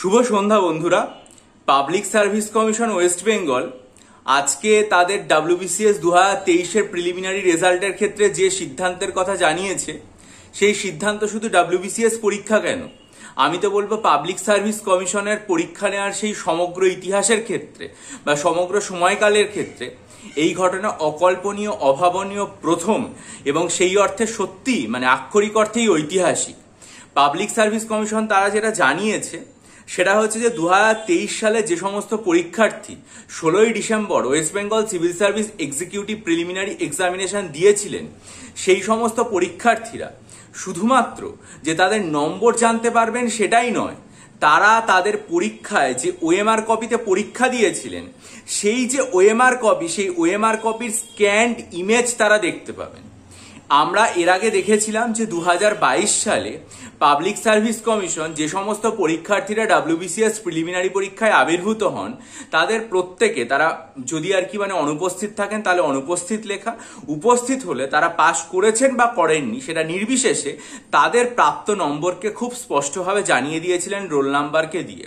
শুভ সন্ধ্যা বন্ধুরা public service commission West Bengal আজকে তাদের ডাব্লিউবিসিএস দু হাজার তেইশের প্রিলিমিনারি রেজাল্টের ক্ষেত্রে যে সিদ্ধান্তের কথা জানিয়েছে সেই সিদ্ধান্ত শুধু ডাব্লিউবিসিএস পরীক্ষা কেন আমি তো বলবো পাবলিক সার্ভিস কমিশনের পরীক্ষা নেওয়ার সেই সমগ্র ইতিহাসের ক্ষেত্রে বা সমগ্র সময়কালের ক্ষেত্রে এই ঘটনা অকল্পনীয় অভাবনীয় প্রথম এবং সেই অর্থে সত্যি মানে আক্ষরিক অর্থেই ঐতিহাসিক পাবলিক সার্ভিস কমিশন তারা যেটা জানিয়েছে সেটা হচ্ছে যে দু সালে যে সমস্ত পরীক্ষার্থী ষোলোই December West Bengal civil service executive preliminary examination দিয়েছিলেন সেই সমস্ত পরীক্ষার্থীরা শুধুমাত্র যে তাদের নম্বর জানতে পারবেন সেটাই নয় তারা তাদের পরীক্ষায় যে ওএমআর কপিতে পরীক্ষা দিয়েছিলেন সেই যে ওএমআর কপি সেই ওএমআর কপির স্ক্যান্ড ইমেজ তারা দেখতে পাবেন আমরা এর আগে দেখেছিলাম যে দু সালে পাবলিক সার্ভিস কমিশন যে সমস্ত পরীক্ষার্থীরা ডাব্লিউবিসিএস প্রিলিমিনারি পরীক্ষায় আবির্ভূত হন তাদের প্রত্যেকে তারা যদি আর কি মানে অনুপস্থিত থাকেন তাহলে অনুপস্থিত লেখা উপস্থিত হলে তারা পাশ করেছেন বা করেননি সেটা নির্বিশেষে তাদের প্রাপ্ত নম্বরকে খুব স্পষ্টভাবে জানিয়ে দিয়েছিলেন রোল নাম্বারকে দিয়ে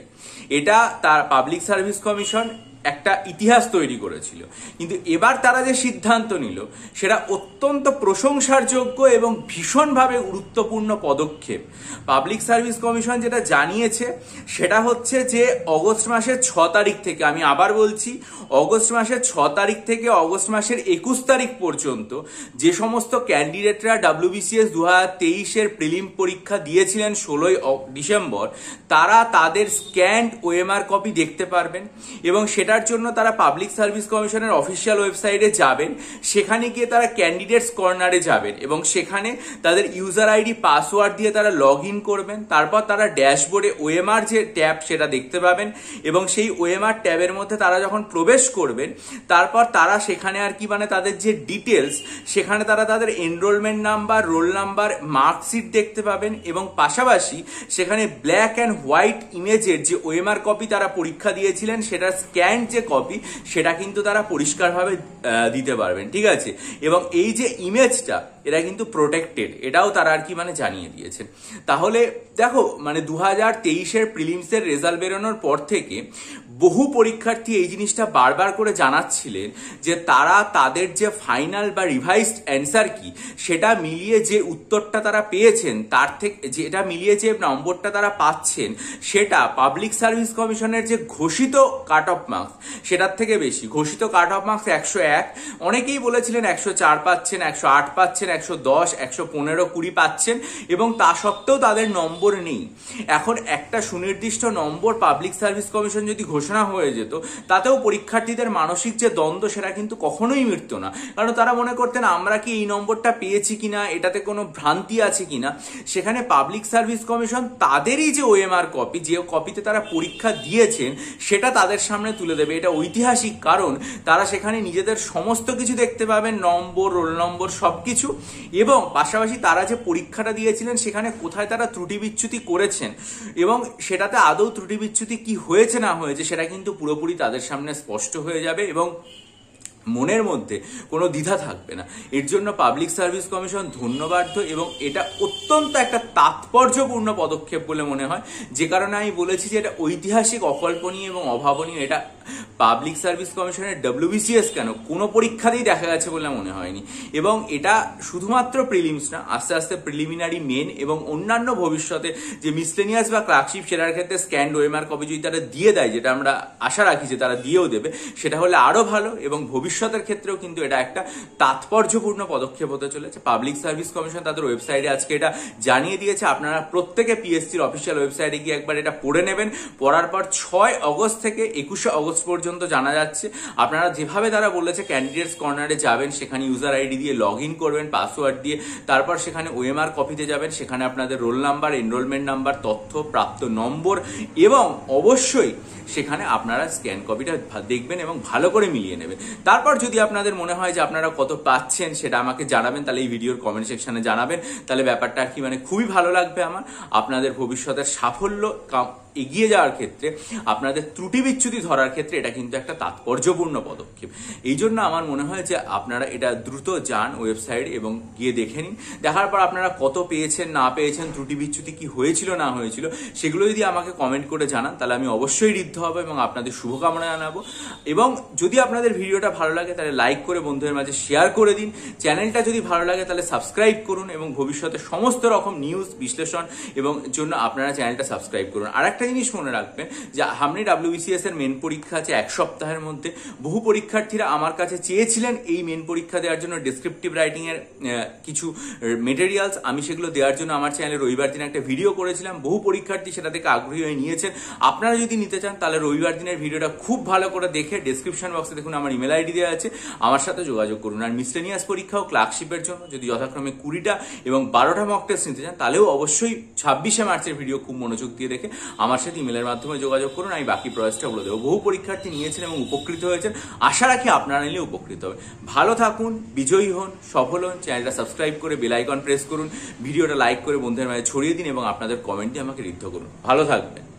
এটা তার পাবলিক সার্ভিস কমিশন একটা ইতিহাস তৈরি করেছিল কিন্তু এবার তারা যে সিদ্ধান্ত নিল সেটা অত্যন্ত প্রশংসার যোগ্য এবং ভীষণভাবে গুরুত্বপূর্ণ পদক্ষেপ পাবলিক সার্ভিস কমিশন যেটা জানিয়েছে সেটা হচ্ছে যে অগস্ট মাসের ছ তারিখ থেকে আমি আবার বলছি অগস্ট মাসের ছ তারিখ থেকে অগস্ট মাসের একুশ তারিখ পর্যন্ত যে সমস্ত ক্যান্ডিডেটরা ডাব্লিউবিসিএস দু হাজার তেইশের প্রিলিম পরীক্ষা দিয়েছিলেন ষোলোই ডিসেম্বর তারা তাদের স্ক্যান্ড ওএমআর কপি দেখতে পারবেন এবং সেটা সেটার জন্য তারা পাবলিক সার্ভিস কমিশনের অফিসিয়াল ওয়েবসাইটে যাবেন সেখানে গিয়ে তারা ক্যান্ডিডেটস কর্নারে যাবেন এবং সেখানে তাদের ইউজার আইডি পাসওয়ার্ড দিয়ে তারা লগ ইন করবেন তারপর তারা ড্যাশবোর্ডে ওএমআর যে ট্যাব সেটা দেখতে পাবেন এবং সেই ওএমআর ট্যাবের মধ্যে তারা যখন প্রবেশ করবেন তারপর তারা সেখানে আর কি মানে তাদের যে ডিটেলস সেখানে তারা তাদের enrolment number roll number marksheet দেখতে পাবেন এবং পাশাপাশি সেখানে ব্ল্যাক অ্যান্ড হোয়াইট ইমেজের যে ওএমআর কপি তারা পরীক্ষা দিয়েছিলেন সেটার স্ক্যান ব্ল্যাঙ্ক যে কপি সেটা কিন্তু তারা পরিষ্কারভাবে দিতে পারবেন ঠিক আছে এবং এই যে ইমেজটা এরা কিন্তু প্রোটেক্টেড এটাও তারা আর কি মানে জানিয়ে দিয়েছে তাহলে দেখো মানে দু হাজার তেইশের প্রিলিমসের রেজাল্ট বেরোনোর পর থেকে বহু পরীক্ষার্থী এই জিনিসটা বারবার করে জানাচ্ছিলেন যে তারা তাদের যে ফাইনাল বা রিভাইসড অ্যান্সার কি সেটা মিলিয়ে যে উত্তরটা তারা পেয়েছেন তার থেকে যেটা মিলিয়ে যে নম্বরটা তারা পাচ্ছেন সেটা পাবলিক সার্ভিস কমিশনের যে ঘোষিত কাট অফ মার্কস সেটার থেকে বেশি ঘোষিত কাট অফ মার্কস একশো এক অনেকেই বলেছিলেন একশো চার পাচ্ছেন একশো আট পাচ্ছেন একশো দশ একশো পনেরো কুড়ি পাচ্ছেন এবং তা সত্ত্বেও তাদের নম্বর নেই এখন একটা সুনির্দিষ্ট নম্বর পাবলিক সার্ভিস কমিশন যদি ঘোষণা হয়ে যেত তাতেও পরীক্ষার্থীদের মানসিক যে দ্বন্দ্ব সেটা কিন্তু কখনোই মৃত্যু না কারণ তারা মনে করতেন আমরা কি এই নম্বরটা পেয়েছি কিনা এটাতে কোনো ভ্রান্তি আছে কিনা সেখানে পাবলিক সার্ভিস কমিশন তাদেরই যে ওএমআর কপি যে কপিতে তারা পরীক্ষা দিয়েছেন সেটা তাদের সামনে তুলে দেবে এটা ঐতিহাসিক কারণ তারা সেখানে নিজেদের সমস্ত কিছু দেখতে পাবেন নম্বর রোল নম্বর সব কিছু এবং পাশাপাশি তারা যে পরীক্ষাটা দিয়েছিলেন সেখানে কোথায় তারা ত্রুটি বিচ্যুতি করেছেন এবং সেটাতে আদৌ ত্রুটি বিচ্ছুতি কি হয়েছে না হয়েছে সেটা কিন্তু পুরোপুরি তাদের সামনে স্পষ্ট হয়ে যাবে এবং মনের মধ্যে কোনো দ্বিধা থাকবে না এর জন্য পাবলিক সার্ভিস কমিশন ধন্যবাদ এবং এটা অত্যন্ত একটা তাৎপর্যপূর্ণ পদক্ষেপ বলে মনে হয় যে কারণে আমি বলেছি যে এটা ঐতিহাসিক অকল্পনীয় এবং অভাবনীয় এটা পাবলিক সার্ভিস কমিশনের ডব্লিউবিসিএস কেন কোনো পরীক্ষাতেই দেখা গেছে বলে মনে হয়নি এবং এটা শুধুমাত্র প্রিলিমস না আস্তে আস্তে প্রিলিমিনারি মেন এবং অন্যান্য ভবিষ্যতে যে মিসলেনিয়াস বা ক্লার্কশিপ সেটার ক্ষেত্রে স্ক্যান্ড ওয়েমার কবি যদি তারা দিয়ে দেয় যেটা আমরা আশা রাখি যে তারা দিয়েও দেবে সেটা হলে আরও ভালো এবং ভবিষ্যতের ক্ষেত্রেও কিন্তু এটা একটা তাৎপর্যপূর্ণ পদক্ষেপ হতে চলেছে পাবলিক সার্ভিস কমিশন তাদের ওয়েবসাইটে আজকে এটা জানিয়ে দিয়েছে আপনারা প্রত্যেকে পিএসসির অফিসিয়াল ওয়েবসাইটে গিয়ে একবার এটা পড়ে নেবেন পড়ার পর ছয় অগস্ট থেকে একুশে অগস্ট পর্যন্ত জানা যাচ্ছে আপনারা যেভাবে তারা বলেছে ক্যান্ডিডেটস কর্নারে যাবেন সেখানে ইউজার আইডি দিয়ে লগ ইন করবেন পাসওয়ার্ড দিয়ে তারপর সেখানে ওএমআর কপিতে যাবেন সেখানে আপনাদের রোল নাম্বার এনরোলমেন্ট নাম্বার তথ্য প্রাপ্ত নম্বর এবং অবশ্যই সেখানে আপনারা স্ক্যান কপিটা দেখবেন এবং ভালো করে মিলিয়ে নেবেন তারপর যদি আপনাদের মনে হয় যে আপনারা কত পাচ্ছেন সেটা আমাকে জানাবেন তাহলে এই ভিডিওর কমেন্ট সেকশনে জানাবেন তাহলে ব্যাপারটা আর কি মানে খুবই ভালো লাগবে আমার আপনাদের ভবিষ্যতের সাফল্য এগিয়ে যাওয়ার ক্ষেত্রে আপনাদের ত্রুটি বিচ্ছুতি ধরার ক্ষেত্রে এটা কিন্তু একটা তাৎপর্যপূর্ণ পদক্ষেপ এই জন্য আমার মনে হয় যে আপনারা এটা দ্রুত যান ওয়েবসাইট এবং গিয়ে দেখে নিন দেখার পর আপনারা কত পেয়েছেন না পেয়েছেন ত্রুটি বিচ্ছুতি কি হয়েছিল না হয়েছিল সেগুলো যদি আমাকে কমেন্ট করে জানান তাহলে আমি অবশ্যই ঋদ্ধ হবো এবং আপনাদের শুভকামনা জানাবো এবং যদি আপনাদের ভিডিওটা ভালো লাগে তাহলে লাইক করে বন্ধুদের মাঝে শেয়ার করে দিন চ্যানেলটা যদি ভালো লাগে তাহলে সাবস্ক্রাইব করুন এবং ভবিষ্যতে সমস্ত রকম নিউজ বিশ্লেষণ এবং জন্য আপনারা চ্যানেলটা সাবস্ক্রাইব করুন আর একটা একটা জিনিস মনে রাখবেন যে হামনি ডাব্লিউবিসিএস e এর মেন পরীক্ষা আছে এক সপ্তাহের মধ্যে বহু পরীক্ষার্থীরা আমার কাছে চেয়েছিলেন এই মেন পরীক্ষা দেওয়ার জন্য ডিসক্রিপটিভ রাইটিং এর কিছু মেটেরিয়ালস আমি সেগুলো দেওয়ার জন্য আমার চ্যানেলে রবিবার দিন একটা ভিডিও করেছিলাম বহু পরীক্ষার্থী সেটা থেকে আগ্রহী হয়ে নিয়েছেন আপনারা যদি নিতে চান তাহলে রবিবার দিনের ভিডিওটা খুব ভালো করে দেখে ডেসক্রিপশন বক্সে দেখুন আমার ইমেল আইডি দেওয়া আছে আমার সাথে যোগাযোগ করুন আর মিসলেনিয়াস পরীক্ষা ও ক্লার্কশিপের জন্য যদি যথাক্রমে কুড়িটা এবং বারোটা মক টেস্ট নিতে চান তাহলেও অবশ্যই ছাব্বিশে মার্চের ভিডিও খুব মনোযোগ দিয়ে দেখে আমার আমার সাথে ইমেলের মাধ্যমে যোগাযোগ করুন আমি বাকি প্রয়াসটা বলে দেবো বহু পরীক্ষার্থী নিয়েছেন এবং উপকৃত হয়েছেন আশা রাখি আপনারা নিলে উপকৃত হবে ভালো থাকুন বিজয়ী হন সফল হন চ্যানেলটা সাবস্ক্রাইব করে বেলাইকন প্রেস করুন ভিডিওটা লাইক করে বন্ধুদের মাঝে ছড়িয়ে দিন এবং আপনাদের কমেন্টটি আমাকে ঋদ্ধ করুন ভালো থাকবেন